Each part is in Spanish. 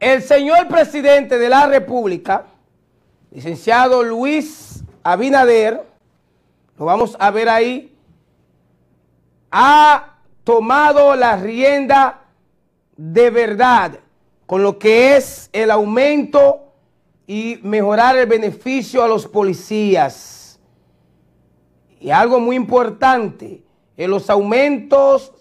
El señor presidente de la República, licenciado Luis Abinader, lo vamos a ver ahí, ha tomado la rienda de verdad con lo que es el aumento y mejorar el beneficio a los policías. Y algo muy importante, eh, los aumentos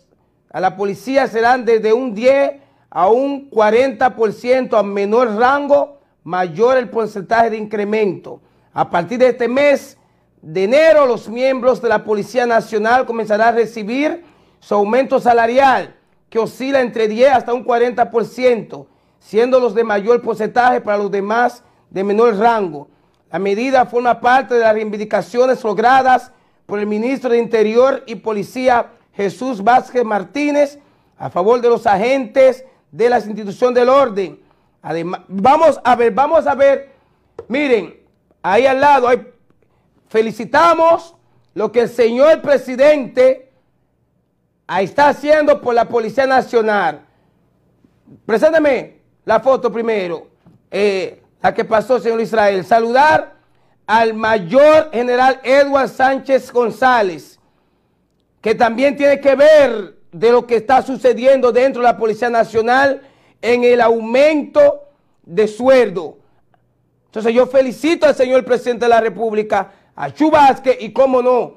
a la policía serán desde un 10 a un 40% a menor rango, mayor el porcentaje de incremento. A partir de este mes de enero, los miembros de la Policía Nacional comenzarán a recibir su aumento salarial, que oscila entre 10 hasta un 40%, siendo los de mayor porcentaje para los demás de menor rango. La medida forma parte de las reivindicaciones logradas por el ministro de Interior y Policía Jesús Vázquez Martínez a favor de los agentes de las instituciones del orden. Además, vamos a ver, vamos a ver, miren, ahí al lado, felicitamos lo que el señor presidente está haciendo por la Policía Nacional. Preséntame la foto primero, eh, la que pasó, señor Israel. Saludar al mayor general Edward Sánchez González, que también tiene que ver de lo que está sucediendo dentro de la Policía Nacional en el aumento de sueldo. Entonces yo felicito al señor presidente de la República, a Chubasque y, cómo no,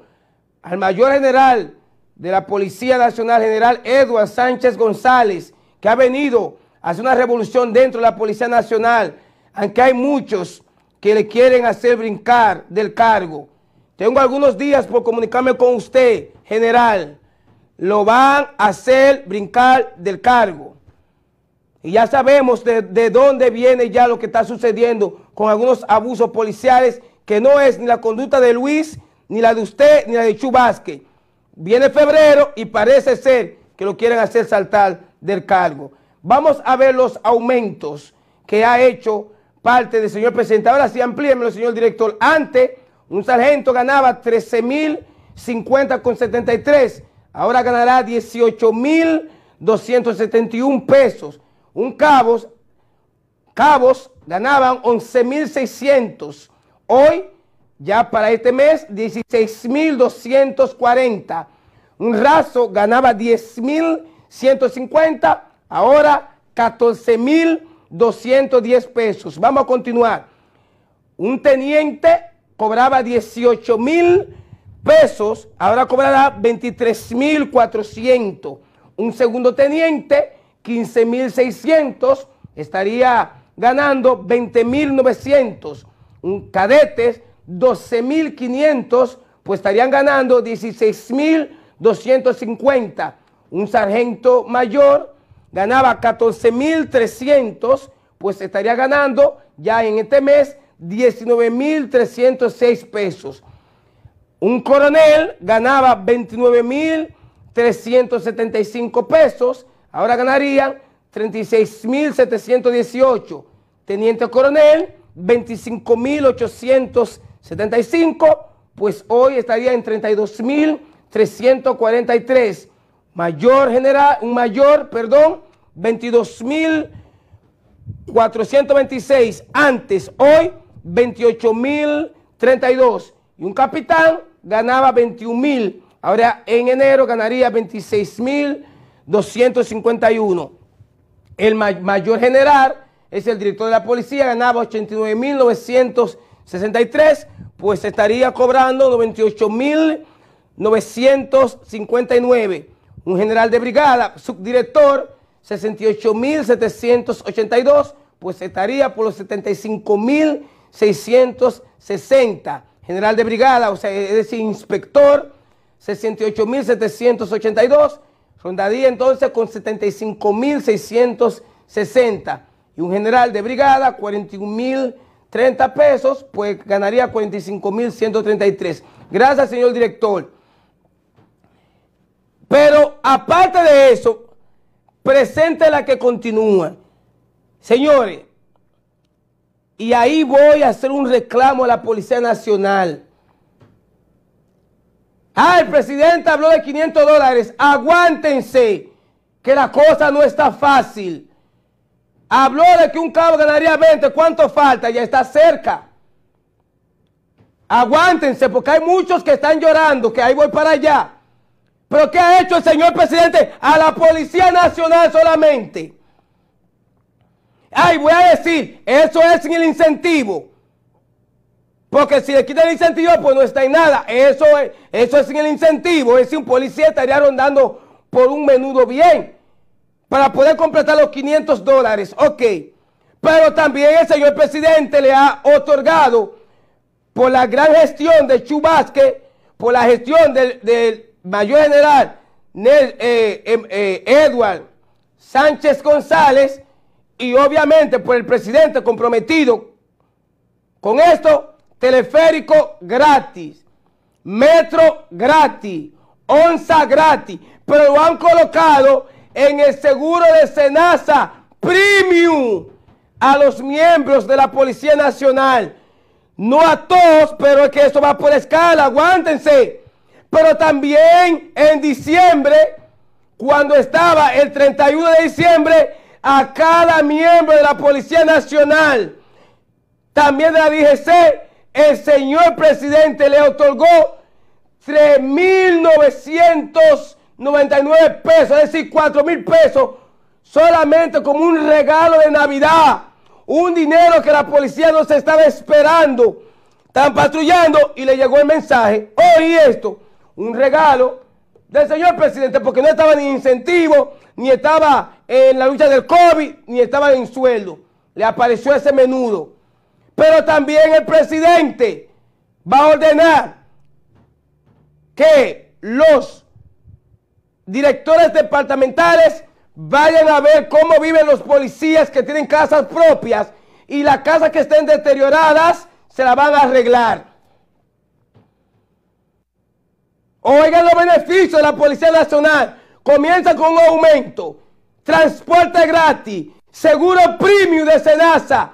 al mayor general de la Policía Nacional, general Eduardo Sánchez González, que ha venido a hacer una revolución dentro de la Policía Nacional, aunque hay muchos que le quieren hacer brincar del cargo. Tengo algunos días por comunicarme con usted, general, lo van a hacer brincar del cargo. Y ya sabemos de, dónde viene ya lo que está sucediendo con algunos abusos policiales que no es ni la conducta de Luis, ni la de usted, ni la de Chubasque. Viene febrero y parece ser que lo quieren hacer saltar del cargo. Vamos a ver los aumentos que ha hecho parte del señor presidente. Ahora sí, amplíenmelo, señor director. Antes, un sargento ganaba 13.050 con 73 ahora ganará 18.271 pesos. Un cabos, cabos ganaban 11.600. Hoy, ya para este mes, 16.240. Un raso ganaba 10.150, ahora 14.210 pesos. Vamos a continuar. Un teniente cobraba 18.000 pesos, ahora cobrará 23.400. Un segundo teniente, 15.600, estaría ganando 20.900. Un cadetes, 12.500, pues estarían ganando 16.250. Un sargento mayor ganaba 14.300, pues estaría ganando ya en este mes 19.306 pesos. Un coronel ganaba 29.375 pesos, ahora ganarían 36.718. Teniente coronel, 25.875, pues hoy estaría en 32.343. Mayor general, un mayor, perdón, 22.426. Antes, hoy, 28.032. Y un capitán, ganaba 21 mil, ahora en enero ganaría 26 mil 251. El mayor general es el director de la policía, ganaba 89 mil 963, pues estaría cobrando 98 mil 959. Un general de brigada, subdirector, 68 mil 782, pues estaría por los 75 mil 660 general de brigada, o sea, es decir, inspector, 68.782, rondaría entonces con 75.660 y un general de brigada, 41.030 pesos, pues ganaría 45.133. Gracias, señor director. Pero aparte de eso, presente la que continúa. Señores, y ahí voy a hacer un reclamo a la Policía Nacional. Ah, el presidente habló de 500 dólares. Aguántense, que la cosa no está fácil. Habló de que un cabo ganaría 20. ¿Cuánto falta? Ya está cerca. Aguántense, porque hay muchos que están llorando, que ahí voy para allá. Pero ¿qué ha hecho el señor presidente? A la Policía Nacional solamente ay, voy a decir, eso es sin el incentivo. Porque si le quitan el incentivo, pues no está en nada. Eso es, eso es sin el incentivo. Es decir, un policía estaría rondando por un menudo bien para poder completar los 500 dólares. Ok. Pero también el señor presidente le ha otorgado por la gran gestión de Chubasque, por la gestión del, mayor general eh, em, eh, Edward Sánchez González, y obviamente por el presidente comprometido con esto, teleférico gratis, metro gratis, onza gratis, pero lo han colocado en el seguro de Senasa Premium a los miembros de la Policía Nacional. No a todos, pero es que esto va por escala, aguántense. Pero también en diciembre, cuando estaba el 31 de diciembre, a cada miembro de la Policía Nacional, también de la DGC, el señor presidente le otorgó 3.999 pesos, es decir, 4.000 pesos, solamente como un regalo de Navidad. Un dinero que la policía no se estaba esperando. Están patrullando y le llegó el mensaje. Oye esto, un regalo del señor presidente, porque no estaba ni incentivo, ni estaba en la lucha del COVID, ni estaba en sueldo. Le apareció ese menudo. Pero también el presidente va a ordenar que los directores departamentales vayan a ver cómo viven los policías que tienen casas propias y las casas que estén deterioradas se las van a arreglar. Oigan los beneficios de la Policía Nacional. Comienza con un aumento. Transporte gratis. Seguro premium de Senasa.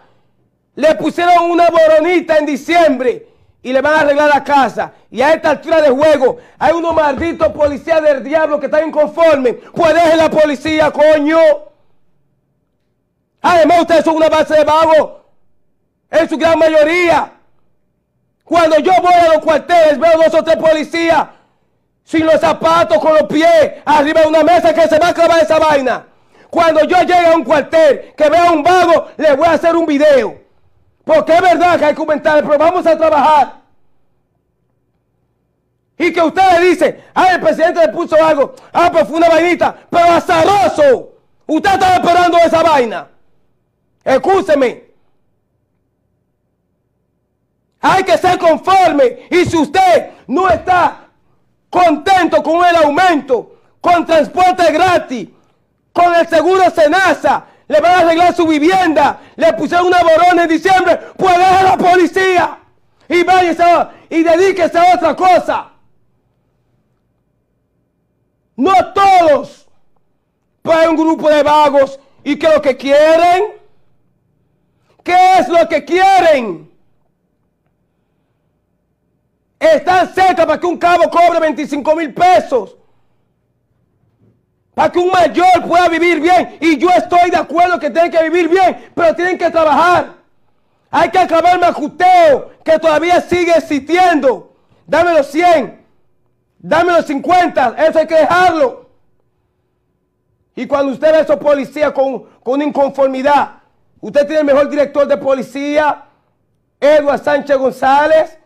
Le pusieron una boronita en diciembre y le van a arreglar la casa. Y a esta altura de juego hay unos malditos policías del diablo que están inconformes. Pues dejen la policía, coño. Además, ustedes son una base de vagos. En su gran mayoría. Cuando yo voy a los cuarteles, veo dos o tres policías sin los zapatos, con los pies, arriba de una mesa que se va a acabar esa vaina. Cuando yo llegue a un cuartel, que vea un vago, le voy a hacer un video. Porque es verdad que hay comentarios, pero vamos a trabajar. Y que usted le dice, ah, el presidente le puso algo, ah, pues fue una vainita, pero azaroso. Usted estaba esperando esa vaina. Escúcheme. Hay que ser conforme. Y si usted no está contento con el aumento, con transporte gratis, con el seguro Senasa, le van a arreglar su vivienda, le pusieron una borona en diciembre, pues deja la policía y váyase a, y dedíquese a otra cosa. No todos, pues hay un grupo de vagos y que lo que quieren, ¿qué es lo que quieren? Están cerca para que un cabo cobre 25 mil pesos. Para que un mayor pueda vivir bien. Y yo estoy de acuerdo que tienen que vivir bien, pero tienen que trabajar. Hay que acabar el ajusteo que todavía sigue existiendo. Dame los 100, dame los 50, eso hay que dejarlo. Y cuando usted ve a esos policías con, con inconformidad, usted tiene el mejor director de policía, Edward Sánchez González,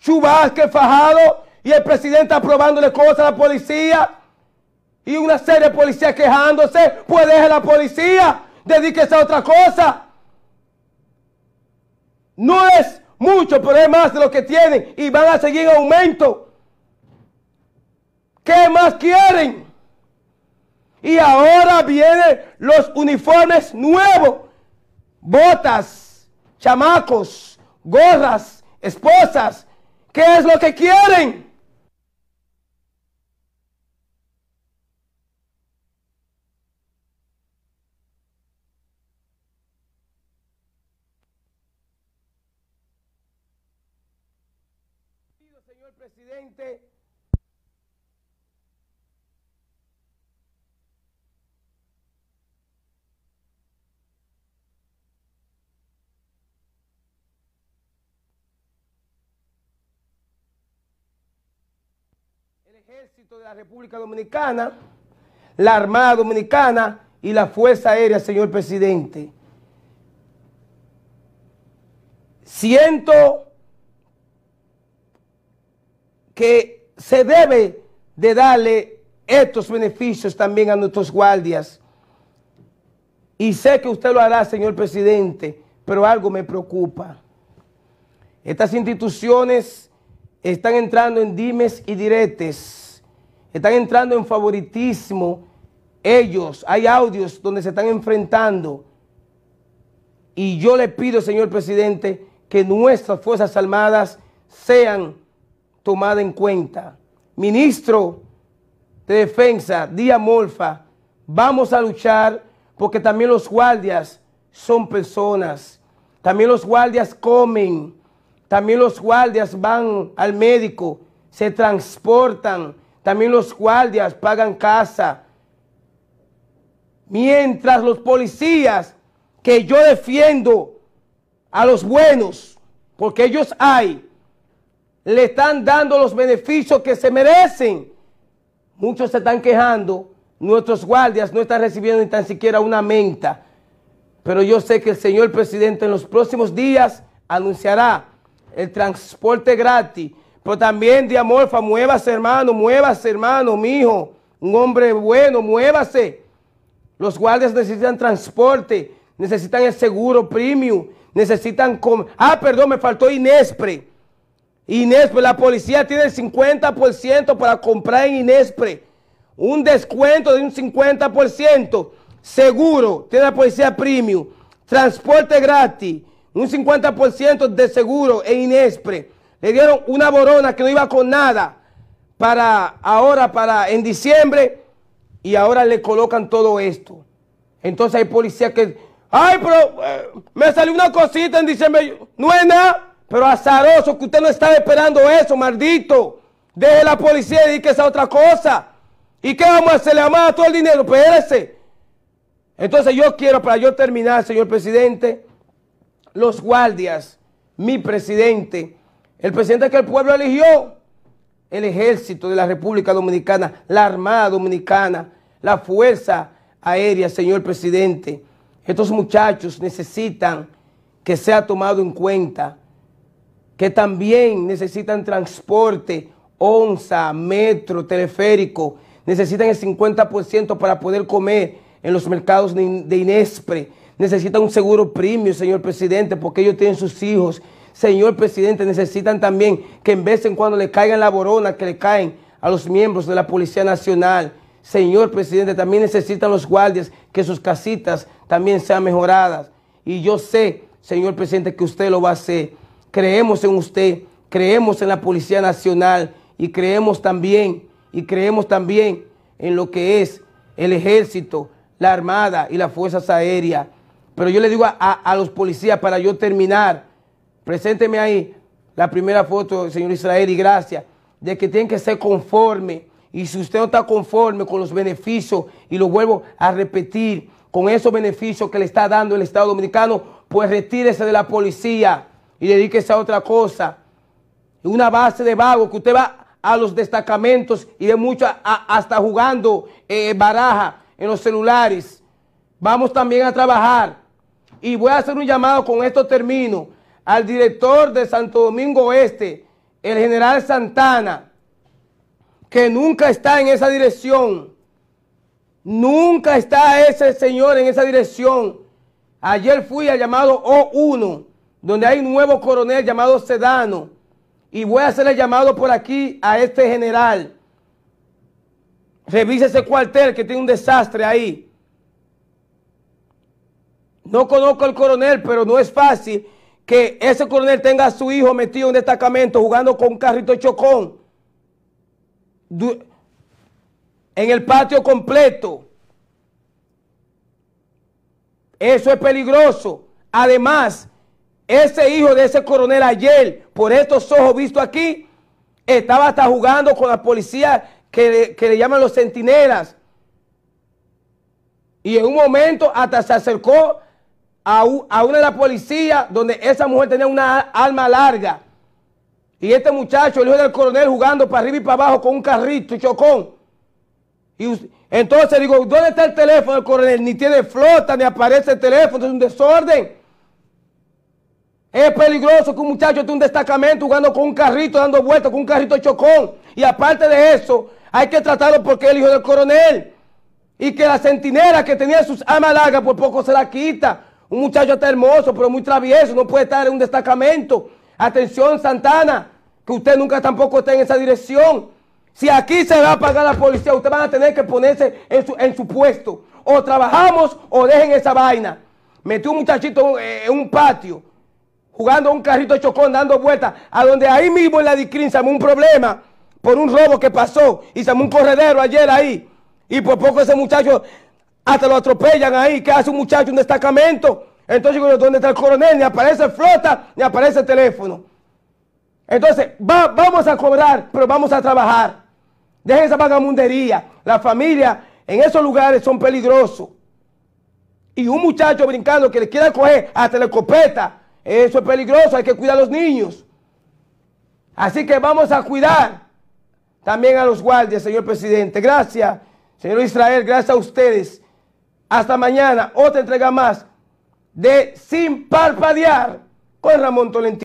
Chubasque fajado y el presidente aprobándole cosas a la policía y una serie de policías quejándose, pues deje la policía, dedíquese a otra cosa. No es mucho, pero es más de lo que tienen y van a seguir en aumento. ¿Qué más quieren? Y ahora vienen los uniformes nuevos, botas, chamacos, gorras, esposas, ¿Qué es lo que quieren? Señor presidente, Ejército de la República Dominicana, la Armada Dominicana y la Fuerza Aérea, señor presidente. Siento que se debe de darle estos beneficios también a nuestros guardias. Y sé que usted lo hará, señor presidente, pero algo me preocupa. Estas instituciones están entrando en dimes y diretes, están entrando en favoritismo. Ellos, hay audios donde se están enfrentando. Y yo le pido, señor presidente, que nuestras Fuerzas Armadas sean tomadas en cuenta. Ministro de Defensa, Díaz Morfa, vamos a luchar porque también los guardias son personas. También los guardias comen también los guardias van al médico, se transportan. También los guardias pagan casa. Mientras los policías, que yo defiendo a los buenos, porque ellos hay, le están dando los beneficios que se merecen. Muchos se están quejando, nuestros guardias no están recibiendo ni tan siquiera una menta. Pero yo sé que el señor presidente en los próximos días anunciará el transporte gratis. Pero también de amorfa, muévase hermano, muévase hermano, mi hijo, un hombre bueno, muévase. Los guardias necesitan transporte, necesitan el seguro premium, necesitan... Ah, perdón, me faltó Inespre. Inespre, la policía tiene el 50% para comprar en Inespre. Un descuento de un 50%. Seguro, tiene la policía premium. Transporte gratis un 50% de seguro e Inespre. Le dieron una borona que no iba con nada para ahora, para en diciembre, y ahora le colocan todo esto. Entonces hay policías que, ay, pero eh, me salió una cosita en diciembre, no es nada, pero azaroso que usted no estaba esperando eso, maldito. Deje la policía y que esa otra cosa. ¿Y qué vamos a hacer? Le vamos todo el dinero, espérese. Entonces yo quiero, para yo terminar, señor presidente, los guardias, mi presidente, el presidente que el pueblo eligió, el ejército de la República Dominicana, la Armada Dominicana, la Fuerza Aérea, señor presidente. Estos muchachos necesitan que sea tomado en cuenta, que también necesitan transporte, onza, metro, teleférico, necesitan el 50% para poder comer en los mercados de Inespre, necesitan un seguro premium, señor presidente, porque ellos tienen sus hijos. Señor presidente, necesitan también que en vez de cuando le caigan la borona que le caen a los miembros de la Policía Nacional. Señor presidente, también necesitan los guardias que sus casitas también sean mejoradas. Y yo sé, señor presidente, que usted lo va a hacer. Creemos en usted, creemos en la Policía Nacional y creemos también, y creemos también en lo que es el ejército, la armada y las fuerzas aéreas. Pero yo le digo a, los policías para yo terminar, presénteme ahí la primera foto, señor Israel, y gracias, de que tienen que ser conforme. Y si usted no está conforme con los beneficios, y lo vuelvo a repetir, con esos beneficios que le está dando el Estado Dominicano, pues retírese de la policía y dedíquese a otra cosa. Una base de vago, que usted va a los destacamentos y de mucho hasta jugando eh, baraja en los celulares. Vamos también a trabajar y voy a hacer un llamado, con esto termino, al director de Santo Domingo Oeste, el general Santana, que nunca está en esa dirección. Nunca está ese señor en esa dirección. Ayer fui al llamado O1, donde hay un nuevo coronel llamado Sedano. Y voy a hacerle llamado por aquí a este general. Revise ese cuartel que tiene un desastre ahí. No conozco al coronel, pero no es fácil que ese coronel tenga a su hijo metido en un destacamento jugando con un carrito chocón. En el patio completo. Eso es peligroso. Además, ese hijo de ese coronel ayer, por estos ojos vistos aquí, estaba hasta jugando con la policía que, que le llaman los centinelas. Y en un momento hasta se acercó a, una de la policía donde esa mujer tenía una arma larga. Y este muchacho, el hijo del coronel, jugando para arriba y para abajo con un carrito, chocón. Y entonces digo, ¿dónde está el teléfono del coronel? Ni tiene flota, ni aparece el teléfono, es un desorden. Es peligroso que un muchacho esté un destacamento jugando con un carrito, dando vueltas, con un carrito chocón. Y aparte de eso, hay que tratarlo porque es el hijo del coronel. Y que la centinela que tenía sus armas largas por pues poco se la quita. Un muchacho está hermoso, pero muy travieso, no puede estar en un destacamento. Atención, Santana, que usted nunca tampoco está en esa dirección. Si aquí se va a pagar la policía, usted van a tener que ponerse en su, en su puesto. O trabajamos o dejen esa vaina. Metió un muchachito en un eh, patio, jugando un carrito de chocón, dando vueltas, a donde ahí mismo en la discrín se un problema por un robo que pasó y se un corredero ayer ahí. Y por poco ese muchacho hasta lo atropellan ahí, que hace un muchacho un destacamento. Entonces, ¿dónde está el coronel? Ni aparece flota, ni aparece teléfono. Entonces, vamos a cobrar, pero vamos a trabajar. Dejen esa vagamundería. La familia en esos lugares son peligrosos. Y un muchacho brincando que le quiera coger hasta la escopeta, eso es peligroso, hay que cuidar a los niños. Así que vamos a cuidar también a los guardias, señor presidente. Gracias, señor Israel, gracias a ustedes. Hasta mañana, otra entrega más de Sin Parpadear con Ramón Tolentino.